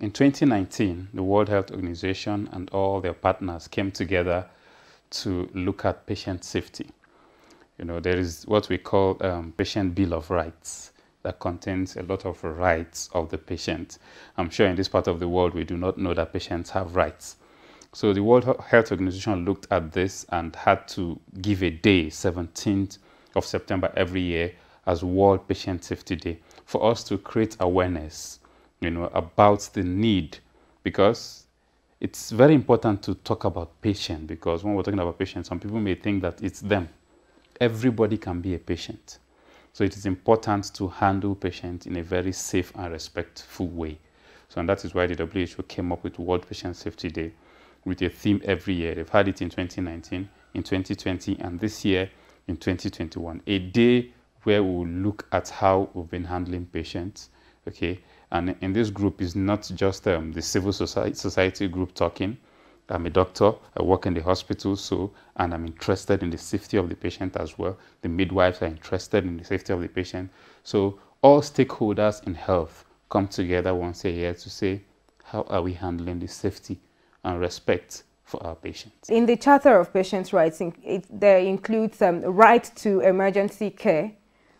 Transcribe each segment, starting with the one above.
In 2019, the World Health Organization and all their partners came together to look at patient safety. You know, there is what we call um, patient bill of rights that contains a lot of rights of the patient. I'm sure in this part of the world we do not know that patients have rights. So the World Health Organization looked at this and had to give a day, 17th of September every year, as World Patient Safety Day for us to create awareness you know, about the need because it's very important to talk about patient because when we're talking about patient, some people may think that it's them. Everybody can be a patient. So it is important to handle patients in a very safe and respectful way. So and that is why the WHO came up with World Patient Safety Day with a theme every year. They've had it in 2019, in 2020, and this year in 2021. A day where we will look at how we've been handling patients, okay and in this group is not just um, the civil society, society group talking i'm a doctor i work in the hospital so and i'm interested in the safety of the patient as well the midwives are interested in the safety of the patient so all stakeholders in health come together once a year to say how are we handling the safety and respect for our patients. In the Charter of Patients' Rights, it, there includes um, right to emergency care,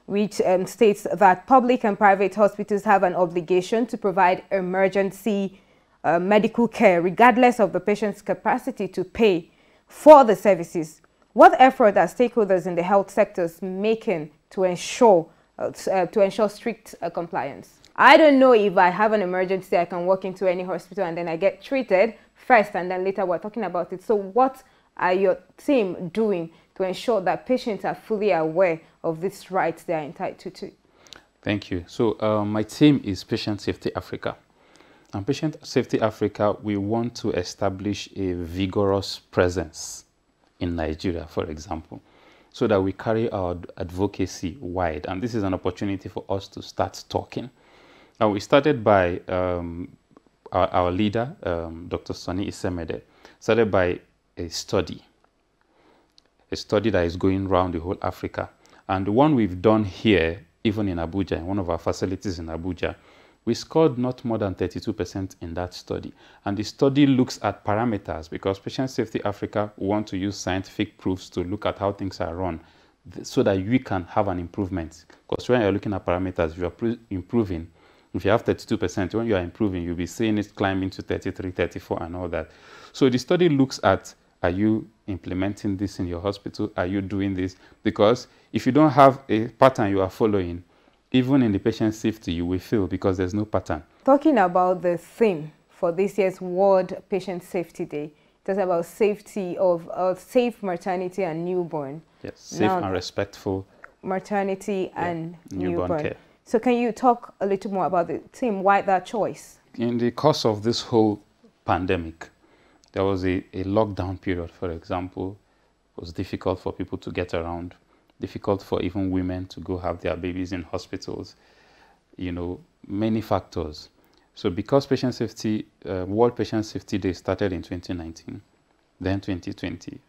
which um, states that public and private hospitals have an obligation to provide emergency uh, medical care, regardless of the patient's capacity to pay for the services. What effort are stakeholders in the health sectors making to ensure uh, uh to ensure strict uh, compliance? I don't know if I have an emergency, I can walk into any hospital and then I get treated first, and then later we're talking about it. So, what are your team doing to ensure that patients are fully aware of these rights they are entitled to. Thank you. So uh, my team is Patient Safety Africa. And Patient Safety Africa, we want to establish a vigorous presence in Nigeria, for example, so that we carry our advocacy wide. And this is an opportunity for us to start talking. Now, we started by um, our, our, leader, um, Dr. Sonny Isemede, started by a study a study that is going around the whole Africa. And the one we've done here, even in Abuja, in one of our facilities in Abuja, we scored not more than 32% in that study. And the study looks at parameters because Patient Safety Africa want to use scientific proofs to look at how things are run so that we can have an improvement. Because when you're looking at parameters, if you're improving, if you have 32%, when you are improving, you'll be seeing it climbing to 33, 34 and all that. So the study looks at, are you implementing this in your hospital? Are you doing this? Because if you don't have a pattern you are following, even in the patient safety, you will fail because there's no pattern. Talking about the theme for this year's World Patient Safety Day, talks about safety of safe maternity and newborn. Yes, safe now, and respectful. Maternity yeah, and newborn, newborn. So can you talk a little more about the theme, why that choice? In the course of this whole pandemic, there was a, a lockdown period, for example, it was difficult for people to get around, difficult for even women to go have their babies in hospitals, you know, many factors. So because patient safety, uh, World Patient Safety Day started in 2019, then 2020.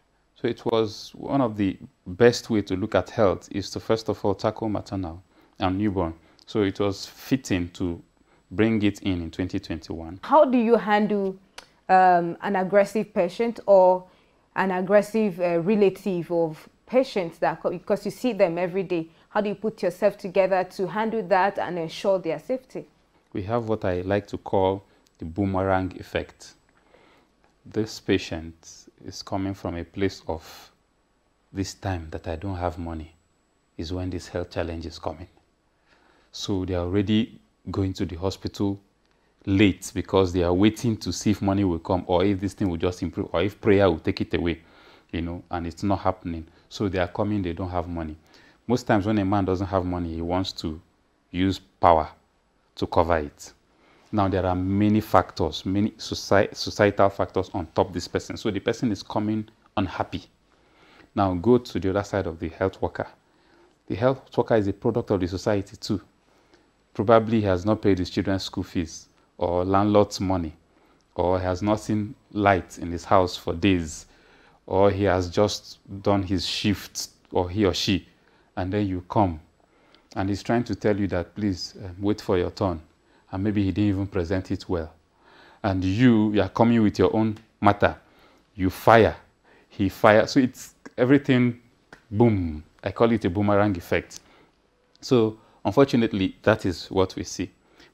So it was one of the best way to look at health is to first of all tackle maternal and newborn. So it was fitting to bring it in in 2021. How do you handle um, an aggressive patient or an aggressive uh, relative of patients that because you see them every day how do you put yourself together to handle that and ensure their safety we have what i like to call the boomerang effect this patient is coming from a place of this time that i don't have money is when this health challenge is coming so they are already going to the hospital late because they are waiting to see if money will come or if this thing will just improve or if prayer will take it away, you know, and it's not happening. So they are coming, they don't have money. Most times when a man doesn't have money, he wants to use power to cover it. Now there are many factors, many societal factors on top this person. So the person is coming unhappy. Now go to the other side of the health worker. The health worker is a product of the society too. Probably he has not paid his children's school fees or landlord's money, or has not seen light in his house for days, or he has just done his shift, or he or she, and then you come and he's trying to tell you that please um, wait for your turn, and maybe he didn't even present it well. And you, you are coming with your own matter. You fire, he fire. So it's everything boom. I call it a boomerang effect. So unfortunately, that is what we see.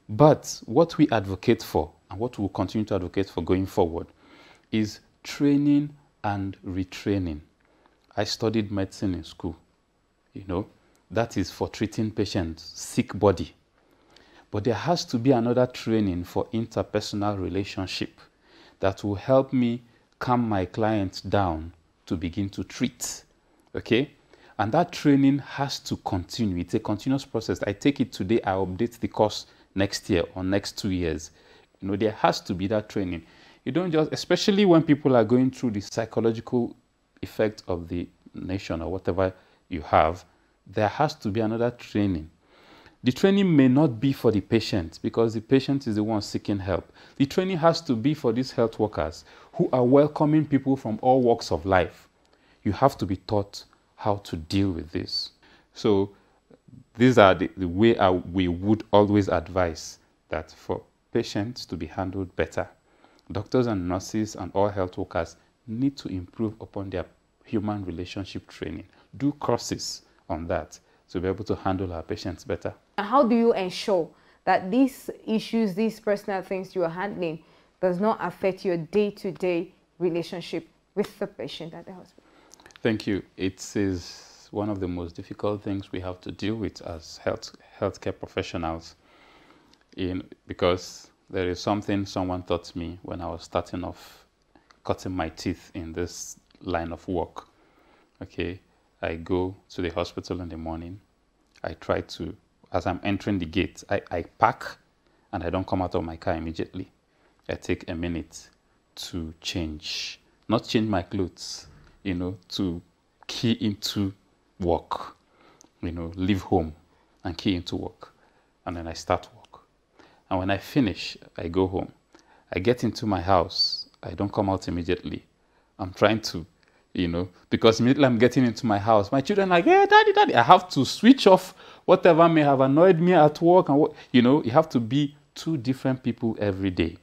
But what we advocate for and what we'll continue to advocate for going forward is training and retraining. I studied medicine in school, you know, that is for treating patients, sick body. But there has to be another training for interpersonal relationship that will help me calm my clients down to begin to treat. Okay? And that training has to continue. It's a continuous process. I take it today, I update the course next year or next two years. You know, there has to be that training. You don't just, especially when people are going through the psychological effect of the nation or whatever you have, there has to be another training. The training may not be for the patient because the patient is the one seeking help. The training has to be for these health workers who are welcoming people from all walks of life. You have to be taught how to deal with this. So these are the, the way I, uh, we would always advise that for patients to be handled better, doctors and nurses and all health workers need to improve upon their human relationship training. Do courses on that to be able to handle our patients better. How do you ensure that these issues, these personal things you are handling, does not affect your day-to-day -day relationship with the patient at the hospital? Thank you. It is one of the most difficult things we have to deal with as health healthcare professionals in because there is something someone taught me when I was starting off cutting my teeth in this line of work. Okay, I go to the hospital in the morning. I try to, as I'm entering the gate, I, I pack and I don't come out of my car immediately. I take a minute to change, not change my clothes, you know, to key into work. You know, leave home and key into work. And then I start work. And when I finish, I go home. I get into my house. I don't come out immediately. I'm trying to, you know, because immediately I'm getting into my house, my children are like, hey, daddy, daddy. I have to switch off whatever may have annoyed me at work. And, what, you know, you have to be two different people every day.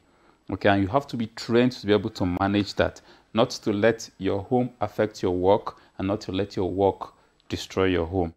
Okay, and you have to be trained to be able to manage that, not to let your home affect your work and not to let your work destroy your home